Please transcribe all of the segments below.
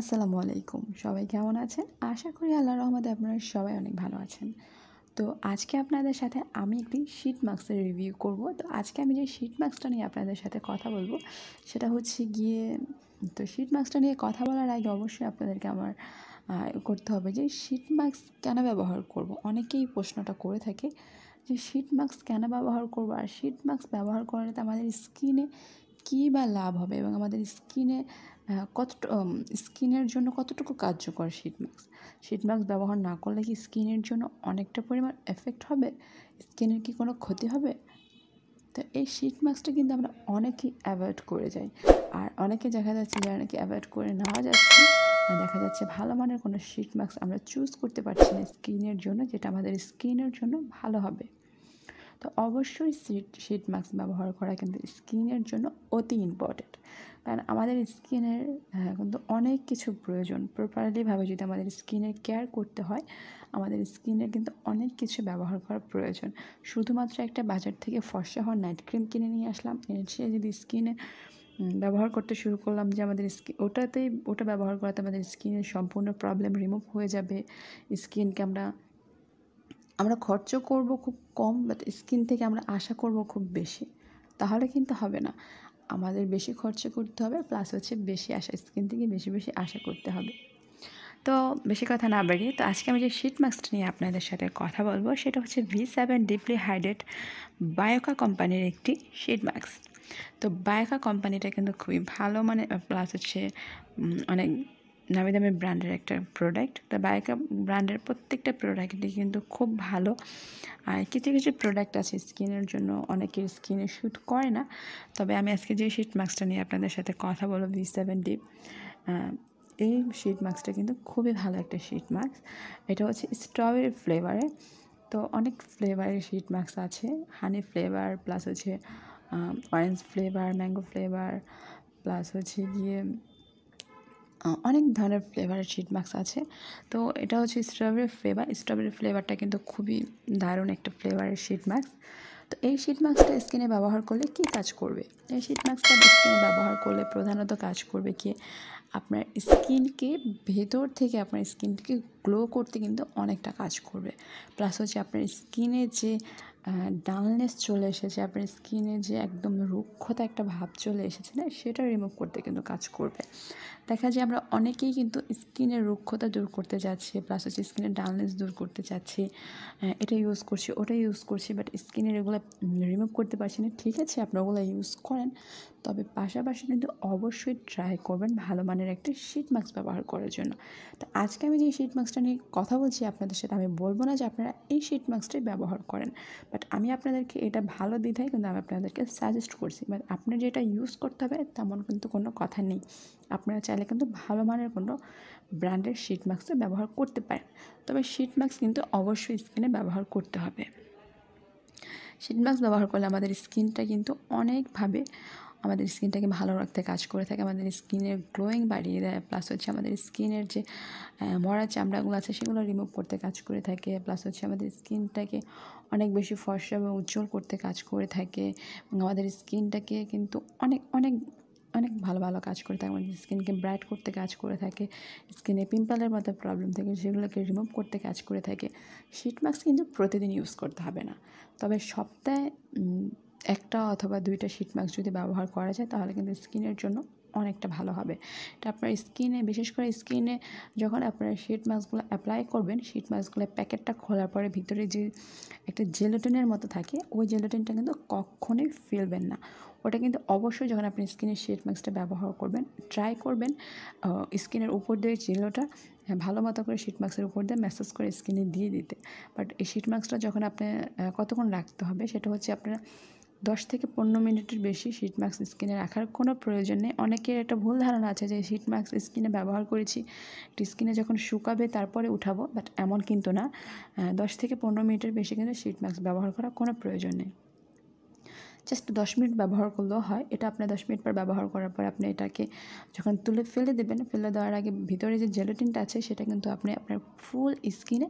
আসসালামু আলাইকুম সবাই কেমন আছেন আশা করি আল্লাহ রহমতে আপনারা সবাই অনেক ভালো আছেন তো আজকে আপনাদের সাথে আমি একটি শীট মাস্কের রিভিউ করব তো আজকে আমি যে শীট মাস্কটা নিয়ে আপনাদের সাথে কথা বলবো সেটা হচ্ছে গিয়ে তো শীট মাস্কটা নিয়ে কথা বলার আগে অবশ্যই আপনাদেরকে আমার করতে হবে যে শীট মাস্ক কেন ব্যবহার করব। অনেকেই প্রশ্নটা করে থাকে যে শীট মাস্ক কেন ব্যবহার করবো আর শীট মাস্ক ব্যবহার করলে তো আমাদের স্কিনে কী বা লাভ হবে এবং আমাদের স্কিনে কত স্কিনের জন্য কতটুকু কার্যকর শীট মাস্ক শীট মাস্ক ব্যবহার না করলে কি স্কিনের জন্য অনেকটা পরিমাণ এফেক্ট হবে স্কিনের কি কোনো ক্ষতি হবে তো এই শীট মাস্কটা কিন্তু আমরা অনেকেই অ্যাভয়েড করে যাই আর অনেকে দেখা যাচ্ছে যে অনেকে অ্যাভয়েড করে নেওয়া যাচ্ছে দেখা যাচ্ছে ভালো মানের কোনো শীট মাস্ক আমরা চুজ করতে পারছি না স্কিনের জন্য যেটা আমাদের স্কিনের জন্য ভালো হবে তো অবশ্যই সিট শিট মাস্ক ব্যবহার করা কিন্তু স্কিনের জন্য অতি ইম্পর্টেন্ট কারণ আমাদের স্কিনের হ্যাঁ, কিন্তু অনেক কিছু প্রয়োজন প্রপারলিভাবে যদি আমাদের স্কিনের কেয়ার করতে হয় আমাদের স্কিনের কিন্তু অনেক কিছু ব্যবহার করা প্রয়োজন শুধুমাত্র একটা বাজার থেকে ফর্সা হওয়ার নাইট ক্রিম কিনে নিয়ে আসলাম সে যদি স্কিনে ব্যবহার করতে শুরু করলাম যে আমাদের স্কিন ওটাতেই ওটা ব্যবহার করাতে আমাদের স্কিনের সম্পূর্ণ প্রবলেম রিমুভ হয়ে যাবে স্কিনকে আমরা আমরা খরচ করব খুব কম বাট স্কিন থেকে আমরা আশা করব খুব বেশি তাহলে কিন্তু হবে না আমাদের বেশি খরচা করতে হবে প্লাস হচ্ছে বেশি আশা স্কিন থেকে বেশি বেশি আশা করতে হবে তো বেশি কথা না বাড়িয়ে তো আজকে আমি যে শীট মাস্কটা নিয়ে আপনাদের সাথে কথা বলবো সেটা হচ্ছে V seven deeply hydrate Bioaqua কোম্পানির একটি শীট মাস্ক তো বায়োকা কোম্পানিটা কিন্তু খুবই ভালো মানে প্লাস হচ্ছে অনেক নামি দামি ব্র্যান্ডের একটা প্রোডাক্ট তো বায়োকা ব্র্যান্ডের প্রত্যেকটা প্রোডাক্টই কিন্তু খুব ভালো আর কিছু কিছু প্রোডাক্ট আছে স্কিনের জন্য অনেকের স্কিনে শ্যুট করে না তবে আমি আজকে যে শীট মাস্কটা নিয়ে আপনাদের সাথে কথা বলবো ভি সেভেন ডিপ এই শীট মাস্কটা কিন্তু খুবই ভালো একটা শীট মাস্ক এটা হচ্ছে স্ট্রবেরি ফ্লেভারে তো অনেক ফ্লেভারের শীট মাস্ক আছে হানি ফ্লেভার প্লাস হচ্ছে orange flavour mango flavour plus হচ্ছে গিয়ে অনেক ধরনের ফ্লেভারের শিট মাস্ক আছে তো এটা হচ্ছে স্ট্রবেরি ফ্লেভার স্ট্রবেরি ফ্লেভারটা কিন্তু খুবই দারুণ একটা ফ্লেভারের শিট মাস্ক তো এই শিট মাস্কটা স্কিনে ব্যবহার করলে কি কাজ করবে এই শিট মাস্কটা স্কিনে ব্যবহার করলে প্রধানত কাজ করবে কি আপনার স্কিনকে ভেতর থেকে আপনার স্কিনকে গ্লো করতে কিন্তু অনেকটা কাজ করবে প্লাস হচ্ছে আপনার স্কিনে যে ডালনেস চলে এসেছে আপনার স্কিনে যে একদম রুক্ষতা একটা ভাব চলে এসেছে না সেটা রিমুভ করতে কিন্তু কাজ করবে দেখা যায় আমরা অনেকেই কিন্তু স্কিনের রুক্ষতা দূর করতে যাচ্ছি প্লাস হচ্ছে স্কিনের ডালনেস দূর করতে চাচ্ছি এটা ইউজ করছি ওটা ইউজ করছি বাট স্কিনের এগুলো রিমুভ করতে পারছি না ঠিক আছে আপনারা ওগুলো ইউজ করেন তবে পাশাপাশি কিন্তু অবশ্যই ট্রাই করবেন ভালো মানের একটা শীট মাস্ক ব্যবহার করার জন্য তো আজকে আমি যে শীট মাস্কটা নিয়ে কথা বলছি আপনাদের সাথে আমি বলবো না যে আপনারা এই শীট মাস্কটাই ব্যবহার করেন বাট আমি আপনাদেরকে এটা ভালো দ্বিধায় কিন্তু আমি আপনাদেরকে সাজেস্ট করছি বাট আপনি যেটা ইউজ করতে হবে তেমন কিন্তু কোনো কথা নেই আপনারা চাইলে কিন্তু ভালো মানের কোনো ব্র্যান্ডের শীট মাস্কটা ব্যবহার করতে পারেন তবে শীট মাস্ক কিন্তু অবশ্যই স্কিনে ব্যবহার করতে হবে শীট মাস্ক ব্যবহার করলে আমাদের স্কিনটা কিন্তু অনেকভাবে আমাদের স্কিনটাকে ভালো রাখতে কাজ করে থাকে আমাদের স্কিনের গ্লোয়িং বাড়িয়ে দেয় প্লাস হচ্ছে আমাদের স্কিনের যে মরা চামড়াগুলো আছে সেগুলো রিমুভ করতে কাজ করে থাকে প্লাস হচ্ছে আমাদের স্কিনটাকে অনেক বেশি ফর্সা এবং উজ্জ্বল করতে কাজ করে থাকে আমাদের স্কিনটাকে কিন্তু অনেক অনেক অনেক ভালো ভালো কাজ করে থাকে আমাদের স্কিনকে ব্রাইট করতে কাজ করে থাকে স্কিনে পিম্পলের মতো প্রবলেম থাকে সেগুলোকে রিমুভ করতে কাজ করে থাকে শিট মাস্ক কিন্তু প্রতিদিন ইউজ করতে হবে না তবে সপ্তাহে একটা অথবা দুইটা শিট মাস্ক যদি ব্যবহার করা যায় তাহলে কিন্তু স্কিনের জন্য অনেকটা ভালো হবে এটা আপনার স্কিনে বিশেষ করে স্কিনে যখন আপনার শিট মাস্কগুলো অ্যাপ্লাই করবেন শিট মাস্কগুলো প্যাকেটটা খোলার পরে ভিতরে যে একটা জেলোটিনের মতো থাকে ওই জেলোটিনটা কিন্তু কখনোই ফেলবেন না ওটা কিন্তু অবশ্যই যখন আপনি স্কিনের শিট মাস্কটা ব্যবহার করবেন ট্রাই করবেন স্কিনের উপর দিয়ে জেলোটা হ্যাঁ, ভালো মতো করে শিট মাস্কের উপর দিয়ে ম্যাসেজ করে স্কিনে দিয়ে দিতে বাট এই শিট মাস্কটা যখন আপনি কতক্ষণ রাখতে হবে সেটা হচ্ছে আপনার দশ থেকে পনেরো মিনিটের বেশি শিট মাস্ক স্কিনে রাখার কোনো প্রয়োজন নেই অনেকের একটা ভুল ধারণা আছে যে শিট মাস্ক স্কিনে ব্যবহার করেছি স্কিনে যখন শুকাবে তারপরে উঠাবো বাট এমন কিন্তু না দশ থেকে পনেরো মিনিটের বেশি কিন্তু শিট মাস্ক ব্যবহার করা কোনো প্রয়োজন নেই জাস্ট দশ মিনিট ব্যবহার করলেও হয় এটা আপনি দশ মিনিট পর ব্যবহার করার পর আপনি এটাকে যখন তুলে ফেলে দেবেন ফেলে দেওয়ার আগে ভিতরে যে জেলোটিনটা আছে সেটা কিন্তু আপনি আপনার ফুল স্কিনে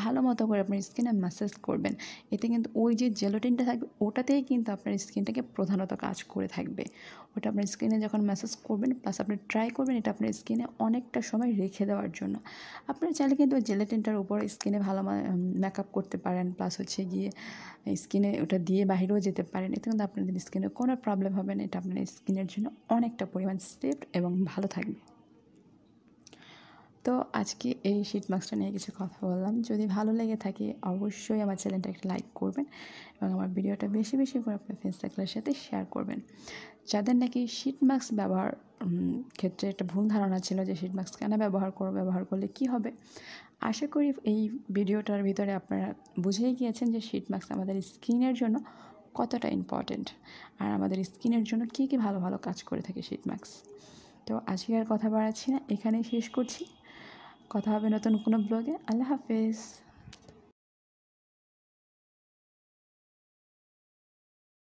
ভালো মতো করে আপনার স্কিনে ম্যাসেজ করবেন এতে কিন্তু ওই যে জেলোটিনটা থাকবে ওটাতেই কিন্তু আপনার স্কিনটাকে প্রধানত কাজ করে থাকবে ওটা আপনার স্কিনে যখন ম্যাসেজ করবেন প্লাস আপনি ট্রাই করবেন এটা আপনার স্কিনে অনেকটা সময় রেখে দেওয়ার জন্য আপনারা চাইলে কিন্তু জেলেটিনটার উপর স্কিনে ভালো মেকআপ করতে পারেন প্লাস হচ্ছে গিয়ে স্কিনে ওটা দিয়ে বাহিরেও যেতে পারেন সেক্ষেত্রে কিন্তু আপনাদের স্কিনে কোনো প্রবলেম হবে না এটা আপনার স্কিনের জন্য অনেকটা পরিমাণ সেফ এবং ভালো থাকবে তো আজকে এই শীত মাস্কটা নিয়ে কিছু কথা বললাম যদি ভালো লেগে থাকে অবশ্যই আমার চ্যানেলটা একটা লাইক করবেন এবং আমার ভিডিওটা বেশি বেশি করে আপনার ফ্রেন্ড সার্কেলের সাথে শেয়ার করবেন যাদের নাকি শীত মাস্ক ব্যবহার ক্ষেত্রে একটা ভুল ধারণা ছিল যে শীত মাস্ক কেন ব্যবহার করবো ব্যবহার করলে কি হবে আশা করি এই ভিডিওটার ভিতরে আপনারা বুঝেই গিয়েছেন যে শীত মাস্ক আমাদের স্কিনের জন্য কতটা ইম্পর্ট্যান্ট আর আমাদের স্কিনের জন্য কী কী ভালো ভালো কাজ করে থাকে শীত মাস্ক তো আজকে আর কথা বাড়াচ্ছি না এখানেই শেষ করছি কথা হবে নতুন কোনো ব্লগে আল্লাহ হাফেজ